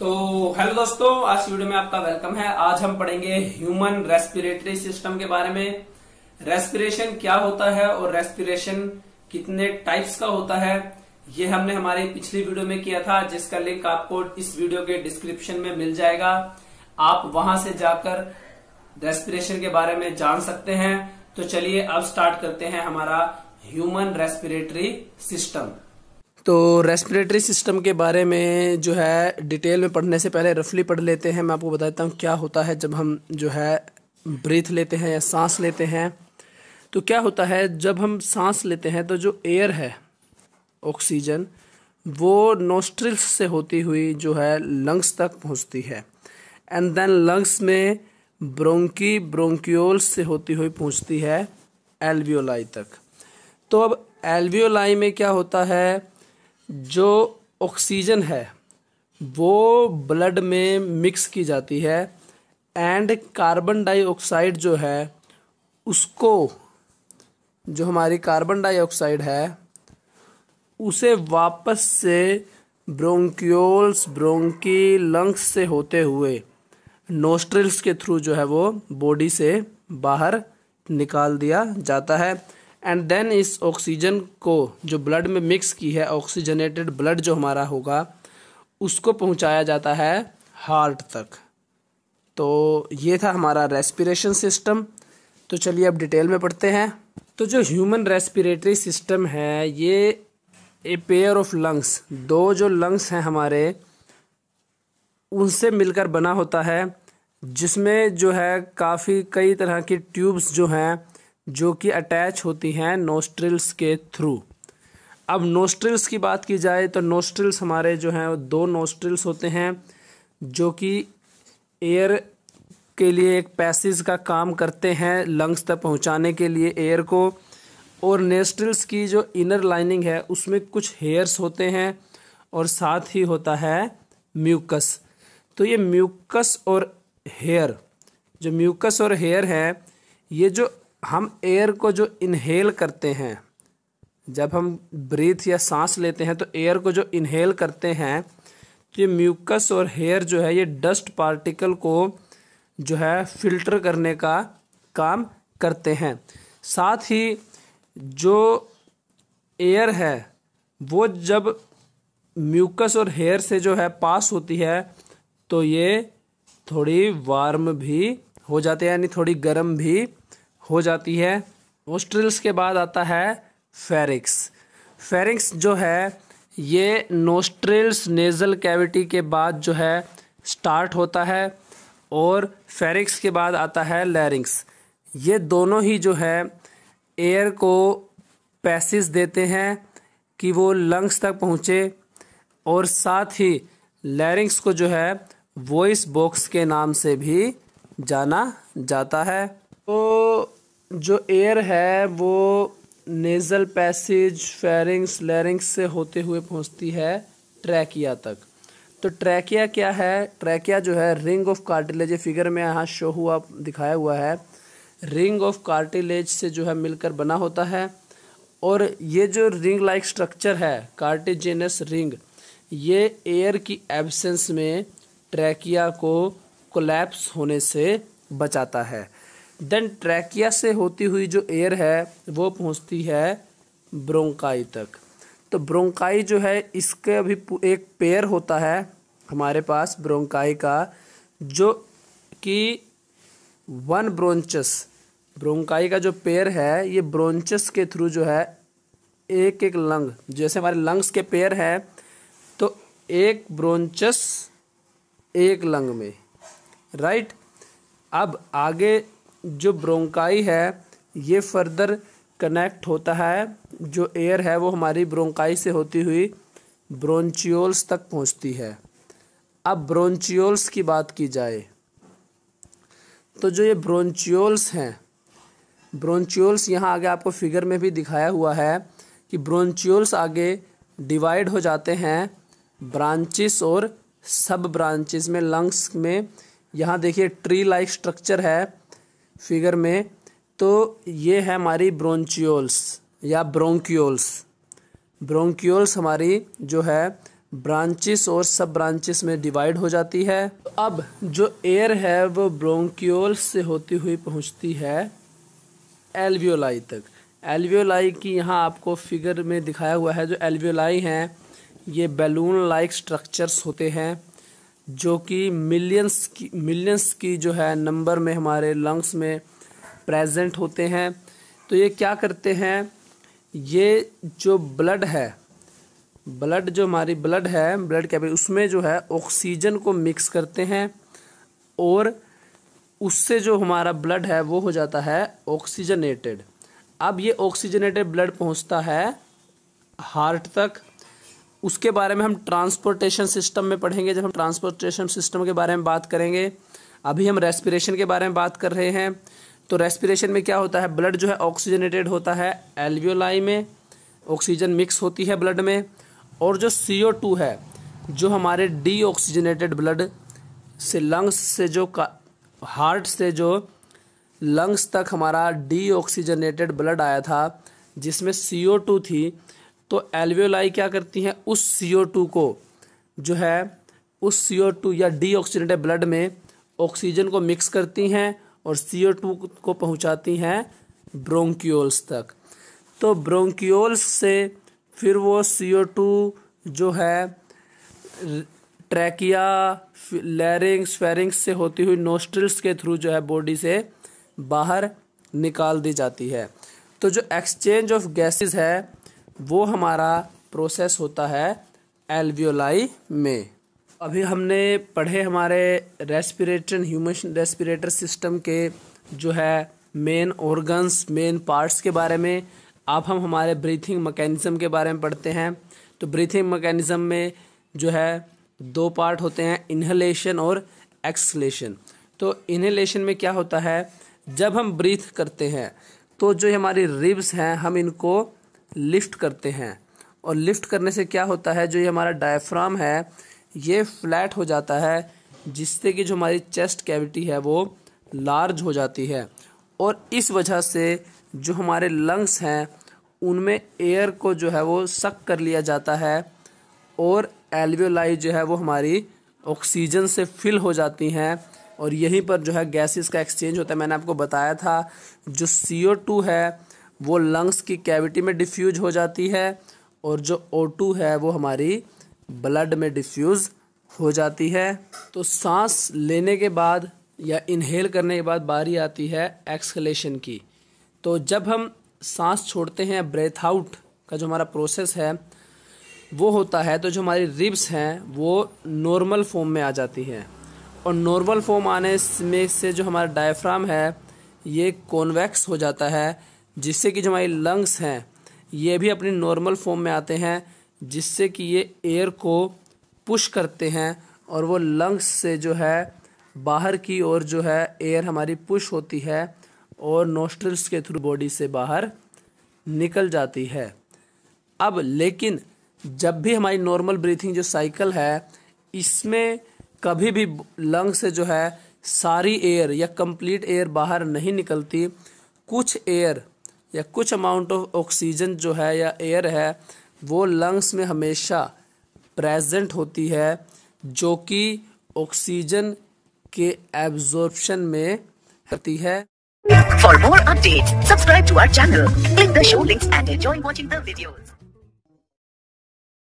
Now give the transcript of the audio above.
तो हेलो दोस्तों आज वीडियो में आपका वेलकम है आज हम पढ़ेंगे ह्यूमन रेस्पिरेटरी सिस्टम के बारे में रेस्पिरेशन क्या होता है और रेस्पिरेशन कितने टाइप्स का होता है ये हमने हमारे पिछली वीडियो में किया था जिसका लिंक आपको इस वीडियो के डिस्क्रिप्शन में मिल जाएगा आप वहां से जाकर रेस्पिरेशन के बारे में जान सकते हैं तो चलिए अब स्टार्ट करते हैं हमारा ह्यूमन रेस्पिरेटरी सिस्टम तो रेस्पिरेटरी सिस्टम के बारे में जो है डिटेल में पढ़ने से पहले रफली पढ़ लेते हैं मैं आपको बता देता हूँ क्या होता है जब हम जो है ब्रीथ लेते हैं या सांस लेते हैं तो क्या होता है जब हम सांस लेते हैं तो जो एयर है ऑक्सीजन वो नोस्ट्रिल्स से होती हुई जो है लंग्स तक पहुँचती है एंड देन लंग्स में ब्रोंकी ब्रोंकीोल्स से होती हुई पहुँचती है एल्वियोलाई तक तो अब एल्वियोलाई में क्या होता है जो ऑक्सीजन है वो ब्लड में मिक्स की जाती है एंड कार्बन डाइऑक्साइड जो है उसको जो हमारी कार्बन डाइऑक्साइड है उसे वापस से ब्रोंक्योल्स ब्रोंकी लंग्स से होते हुए नोस्ट्रिल्स के थ्रू जो है वो बॉडी से बाहर निकाल दिया जाता है एंड देन इस ऑक्सीजन को जो ब्लड में मिक्स की है ऑक्सीजनेटेड ब्लड जो हमारा होगा उसको पहुंचाया जाता है हार्ट तक तो ये था हमारा रेस्पिरेशन सिस्टम तो चलिए अब डिटेल में पढ़ते हैं तो जो ह्यूमन रेस्पिरेटरी सिस्टम है ये ए पेयर ऑफ लंग्स दो जो लंग्स हैं हमारे उनसे मिलकर बना होता है जिसमें जो है काफ़ी कई तरह की ट्यूब्स जो हैं जो कि अटैच होती हैं नोस्ट्रिल्स के थ्रू अब नोस्ट्रिल्स की बात की जाए तो नोस्ट्रिल्स हमारे जो हैं दो नोस्ट्रिल्स होते हैं जो कि एयर के लिए एक पैसेज का काम करते हैं लंग्स तक पहुंचाने के लिए एयर को और नेस्ट्रिल्स की जो इनर लाइनिंग है उसमें कुछ हेयर्स होते हैं और साथ ही होता है म्यूकस तो ये म्यूकस और हेयर जो म्यूकस और हेयर है ये जो हम एयर को जो इनहेल करते हैं जब हम ब्रीथ या सांस लेते हैं तो एयर को जो इनहेल करते हैं तो ये म्यूकस और हेयर जो है ये डस्ट पार्टिकल को जो है फिल्टर करने का काम करते हैं साथ ही जो एयर है वो जब म्यूकस और हेयर से जो है पास होती है तो ये थोड़ी वार्म भी हो जाते हैं यानी थोड़ी गर्म भी हो जाती है ओस्ट्रिल्स के बाद आता है फेरिक्स फेरिक्स जो है ये नोस्ट्रिल्स नेज़ल कैविटी के बाद जो है स्टार्ट होता है और फेरिक्स के बाद आता है लैरिंग्स ये दोनों ही जो है एयर को पैसेज देते हैं कि वो लंग्स तक पहुँचे और साथ ही लैरिंग्स को जो है वॉइस बॉक्स के नाम से भी जाना जाता है तो जो एयर है वो नेज़ल पैसेज फेरिंग्स लैरिंग्स से होते हुए पहुंचती है ट्रैकिया तक तो ट्रैकिया क्या है ट्रैकिया जो है रिंग ऑफ कार्टिलेज फिगर में यहाँ शो हुआ दिखाया हुआ है रिंग ऑफ कार्टिलेज से जो है मिलकर बना होता है और ये जो रिंग लाइक स्ट्रक्चर है कार्टिजेनस रिंग ये एयर की एब्सेंस में ट्रैकिया को कोलैप्स होने से बचाता है देन ट्रैकिया से होती हुई जो एयर है वो पहुंचती है ब्रोंकाई तक तो ब्रोंकाई जो है इसके अभी एक पेयर होता है हमारे पास ब्रोंकाई का जो कि वन ब्रोंचस ब्रोंकाई का जो पेयर है ये ब्रोंचस के थ्रू जो है एक एक लंग जैसे हमारे लंग्स के पेयर है तो एक ब्रोंचस एक लंग में राइट अब आगे जो ब्रोंकाई है ये फर्दर कनेक्ट होता है जो एयर है वो हमारी ब्रोंकाई से होती हुई ब्रोंचियोल्स तक पहुंचती है अब ब्रोंचियोल्स की बात की जाए तो जो ये ब्रोंचियोल्स हैं ब्रोंचियोल्स यहाँ आगे आपको फिगर में भी दिखाया हुआ है कि ब्रोंचियोल्स आगे डिवाइड हो जाते हैं ब्रांचिस और सब ब्रांचिस में लंग्स में यहाँ देखिए ट्री लाइक स्ट्रक्चर है फिगर में तो ये है हमारी ब्रोंचियोल्स या ब्रोंक्योल्स ब्रोंक्योल्स हमारी जो है ब्रांचिस और सब ब्रांचिस में डिवाइड हो जाती है अब जो एयर है वो ब्रोंक्योल्स से होती हुई पहुंचती है एल्वियोलाई तक एल्वियोलाई की यहाँ आपको फिगर में दिखाया हुआ है जो एल्वियोलाई हैं ये बैलून लाइक स्ट्रक्चर्स होते हैं जो कि मिलियंस की मिलियंस की जो है नंबर में हमारे लंग्स में प्रेजेंट होते हैं तो ये क्या करते हैं ये जो ब्लड है ब्लड जो हमारी ब्लड है ब्लड कैपिल उसमें जो है ऑक्सीजन को मिक्स करते हैं और उससे जो हमारा ब्लड है वो हो जाता है ऑक्सीजनेटेड अब ये ऑक्सीजनेटेड ब्लड पहुंचता है हार्ट तक उसके बारे में हम ट्रांसपोर्टेशन सिस्टम में पढ़ेंगे जब हम ट्रांसपोर्टेशन सिस्टम के बारे में बात करेंगे अभी हम रेस्पिरेशन के बारे में बात कर रहे हैं तो रेस्पिरेशन में क्या होता है ब्लड जो है ऑक्सीजनेटेड होता है एल्वियोलाई में ऑक्सीजन मिक्स होती है ब्लड में और जो सी है जो हमारे डी ऑक्सीजनेटेड ब्लड से लंग्स से जो का हार्ट से जो लंग्स तक हमारा डी ऑक्सीजनेटेड ब्लड आया था जिसमें सी थी तो एल्वियोलाई क्या करती हैं उस सी को जो है उस सी या डी ब्लड में ऑक्सीजन को मिक्स करती हैं और सी को पहुंचाती हैं ब्रोंक्यूल्स तक तो ब्रोंक्यूल्स से फिर वो सी जो है ट्रैकिया लैरिंग्स फेरिंग्स से होती हुई नोस्ट्रिल्स के थ्रू जो है बॉडी से बाहर निकाल दी जाती है तो जो एक्सचेंज ऑफ गैसेस है वो हमारा प्रोसेस होता है एल्वियोलाई में अभी हमने पढ़े हमारे रेस्पिरेटर ह्यूमन रेस्पिरेटर सिस्टम के जो है मेन ऑर्गन्स मेन पार्ट्स के बारे में अब हम हमारे ब्रीथिंग मैकेनिज़्म के बारे में पढ़ते हैं तो ब्रीथिंग मैकेनिज़्म में जो है दो पार्ट होते हैं इन्हेलेशन और एक्सलेशन तो इन्हेलेशन में क्या होता है जब हम ब्रीथ करते हैं तो जो हमारी रिब्स हैं हम इनको लिफ्ट करते हैं और लिफ्ट करने से क्या होता है जो ये हमारा डायफ्राम है ये फ्लैट हो जाता है जिससे कि जो हमारी चेस्ट कैविटी है वो लार्ज हो जाती है और इस वजह से जो हमारे लंग्स हैं उनमें एयर को जो है वो सक कर लिया जाता है और एल्वियोलाई जो है वो हमारी ऑक्सीजन से फिल हो जाती हैं और यहीं पर जो है गैसेस का एक्सचेंज होता है मैंने आपको बताया था जो सी है वो लंग्स की कैविटी में डिफ्यूज हो जाती है और जो टू है वो हमारी ब्लड में डिफ्यूज़ हो जाती है तो सांस लेने के बाद या इनहेल करने के बाद बारी आती है एक्सकलेशन की तो जब हम सांस छोड़ते हैं ब्रेथ आउट का जो हमारा प्रोसेस है वो होता है तो जो हमारी रिब्स हैं वो नॉर्मल फॉर्म में आ जाती हैं और नॉर्मल फॉर्म आने में से जो हमारा डायफ्राम है ये कॉन्वेक्स हो जाता है जिससे कि जो हमारे लंग्स हैं ये भी अपने नॉर्मल फॉर्म में आते हैं जिससे कि ये एयर को पुश करते हैं और वो लंग्स से जो है बाहर की ओर जो है एयर हमारी पुश होती है और नोस्ट्रल्स के थ्रू बॉडी से बाहर निकल जाती है अब लेकिन जब भी हमारी नॉर्मल ब्रीथिंग जो साइकिल है इसमें कभी भी लंग से जो है सारी एयर या कंप्लीट एयर बाहर नहीं निकलती कुछ एयर या कुछ अमाउंट ऑफ ऑक्सीजन जो है या एयर है वो लंग्स में हमेशा प्रेजेंट होती है जो कि ऑक्सीजन के एब्जॉर्प्शन में होती है for more update subscribe to channel click the show links and enjoy watching the videos